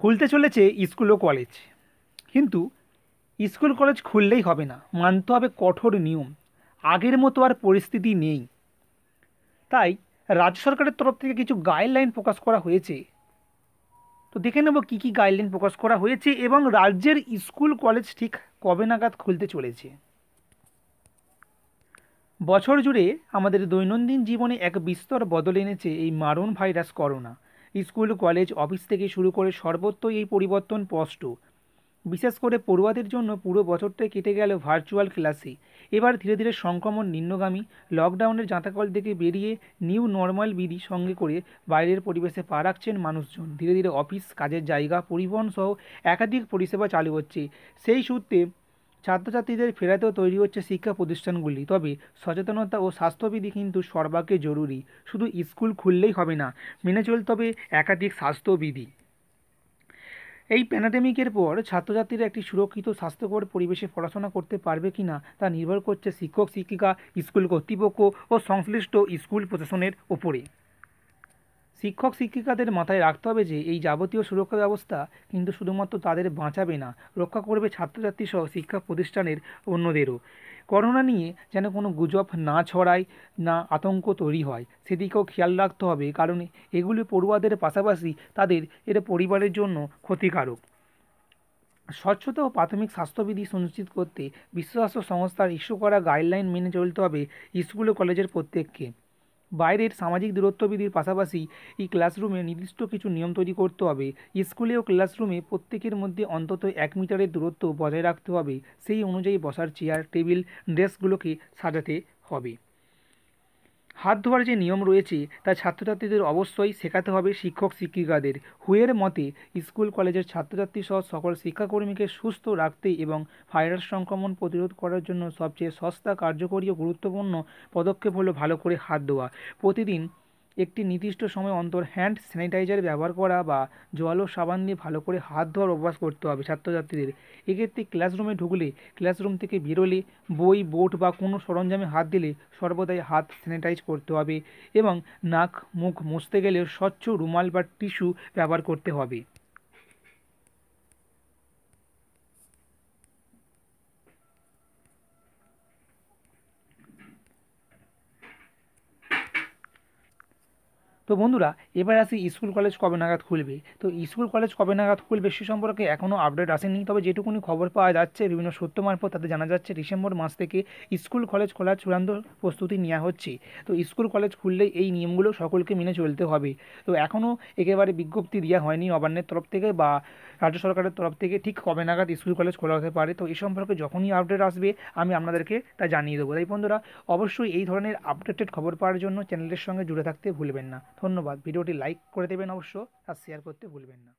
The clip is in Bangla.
খুলতে চলেছে স্কুল ও কলেজ কিন্তু স্কুল কলেজ খুললেই হবে না মানতে হবে কঠোর নিয়ম আগের মতো আর পরিস্থিতি নেই তাই রাজ্য সরকারের তরফ থেকে কিছু গাইডলাইন প্রকাশ করা হয়েছে তো দেখে নেব কী কী গাইডলাইন প্রকাশ করা হয়েছে এবং রাজ্যের স্কুল কলেজ ঠিক কবে নাগাদ খুলতে চলেছে বছর জুড়ে আমাদের দৈনন্দিন জীবনে এক বিস্তর বদল এনেছে এই মারণ virus corona school college office থেকে শুরু করে সর্বত্রই এই পরিবর্তন স্পষ্ট বিশেষ করে পড়ুয়াদের জন্য পুরো বছরটাই কেটে গেল ভার্চুয়াল ক্লাসে এবার ধীরে ধীরে সংক্রমণ নিম্নগামী লকডাউনের জাঁতাকল থেকে বেরিয়ে নিউ নর্মাল বিধি সঙ্গে করে বাইরের পরিবেশে পা রাখছেন মানুষজন ধীরে ধীরে অফিস কাজের জায়গা পরিবহন সহ একাধিক পরিষেবা চালু হচ্ছে সেই সূত্রে ছাত্রছাত্রীদের ফেরাতেও তৈরি হচ্ছে শিক্ষা প্রতিষ্ঠানগুলি তবে সচেতনতা ও স্বাস্থ্যবিধি কিন্তু সর্বাগ্রে জরুরি শুধু স্কুল খুললেই হবে না মেনে চলতে হবে একাধিক স্বাস্থ্যবিধি এই প্যানাডেমিকের পর ছাত্রছাত্রীরা একটি সুরক্ষিত স্বাস্থ্যকর পরিবেশে পড়াশোনা করতে পারবে কি না তা নির্ভর করছে শিক্ষক শিক্ষিকা স্কুল কর্তৃপক্ষ ও সংশ্লিষ্ট স্কুল প্রশাসনের ওপরে শিক্ষক শিক্ষিকাদের মাথায় রাখতে হবে যে এই যাবতীয় সুরক্ষা ব্যবস্থা কিন্তু শুধুমাত্র তাদের বাঁচাবে না রক্ষা করবে ছাত্রছাত্রী সহ শিক্ষা প্রতিষ্ঠানের অন্যদেরও করোনা নিয়ে যেন কোনো গুজব না ছড়ায় না আতঙ্ক তৈরি হয় সেদিকেও খেয়াল রাখতে হবে কারণ এগুলি পড়ুয়াদের পাশাপাশি তাদের এর পরিবারের জন্য ক্ষতিকারক স্বচ্ছতা ও প্রাথমিক স্বাস্থ্যবিধি সুনিশ্চিত করতে বিশ্ব স্বাস্থ্য সংস্থার ইস্যু করা গাইডলাইন মেনে চলতে হবে স্কুল ও কলেজের প্রত্যেককে বাইরের সামাজিক দূরত্ববিধির পাশাপাশি এই ক্লাসরুমে নির্দিষ্ট কিছু নিয়ম তৈরি করতে হবে স্কুলে ও ক্লাসরুমে প্রত্যেকের মধ্যে অন্তত এক মিটারের দূরত্ব বজায় রাখতে হবে সেই অনুযায়ী বসার চেয়ার টেবিল ড্রেসগুলোকে সাজাতে হবে হাত ধোয়ার যে নিয়ম রয়েছে তা ছাত্রছাত্রীদের অবশ্যই শেখাতে হবে শিক্ষক শিক্ষিকাদের হুয়ের মতে স্কুল কলেজের ছাত্রছাত্রী সহ সকল শিক্ষাকর্মীকে সুস্থ রাখতে এবং ভাইরাস সংক্রমণ প্রতিরোধ করার জন্য সবচেয়ে সস্তা কার্যকরী ও গুরুত্বপূর্ণ পদক্ষেপ হলো ভালো করে হাত ধোয়া প্রতিদিন একটি নির্দিষ্ট সময় অন্তর হ্যান্ড স্যানিটাইজার ব্যবহার করা বা জল ও সাবান দিয়ে ভালো করে হাত ধোয়ার অভ্যাস করতে হবে ছাত্রছাত্রীদের এক্ষেত্রে ক্লাসরুমে ঢুকলে ক্লাসরুম থেকে বেরোলে বই বোট বা কোনো সরঞ্জামে হাত দিলে সর্বদাই হাত স্যানিটাইজ করতে হবে এবং নাক মুখ মুছতে গেলে স্বচ্ছ রুমাল বা টিস্যু ব্যবহার করতে হবে তো বন্ধুরা এবার আসি স্কুল কলেজ কবে নাগাদ খুলবে তো স্কুল কলেজ কবে নাগাদ খুলবে সে সম্পর্কে এখনও আপডেট আসেনি তবে যেটুকুনি খবর পাওয়া যাচ্ছে বিভিন্ন সত্য মারফত তাতে জানা যাচ্ছে ডিসেম্বর মাস থেকে স্কুল কলেজ খোলার চূড়ান্ত প্রস্তুতি নেওয়া হচ্ছে তো স্কুল কলেজ খুললে এই নিয়মগুলো সকলকে মেনে চলতে হবে তো এখনও একেবারে বিজ্ঞপ্তি দেওয়া হয়নি অবান্যের তরফ থেকে বা রাজ্য সরকারের তরফ থেকে ঠিক কবে নাগাদ স্কুল কলেজ খোলা হতে পারে তো এ সম্পর্কে যখনই আপডেট আসবে আমি আপনাদেরকে তা জানিয়ে দেবো তাই বন্ধুরা অবশ্যই এই ধরনের আপডেটেড খবর পাওয়ার জন্য চ্যানেলের সঙ্গে জুড়ে থাকতে ভুলবেন না ধন্যবাদ ভিডিওটি লাইক করে দেবেন অবশ্য আর শেয়ার করতে ভুলবেন না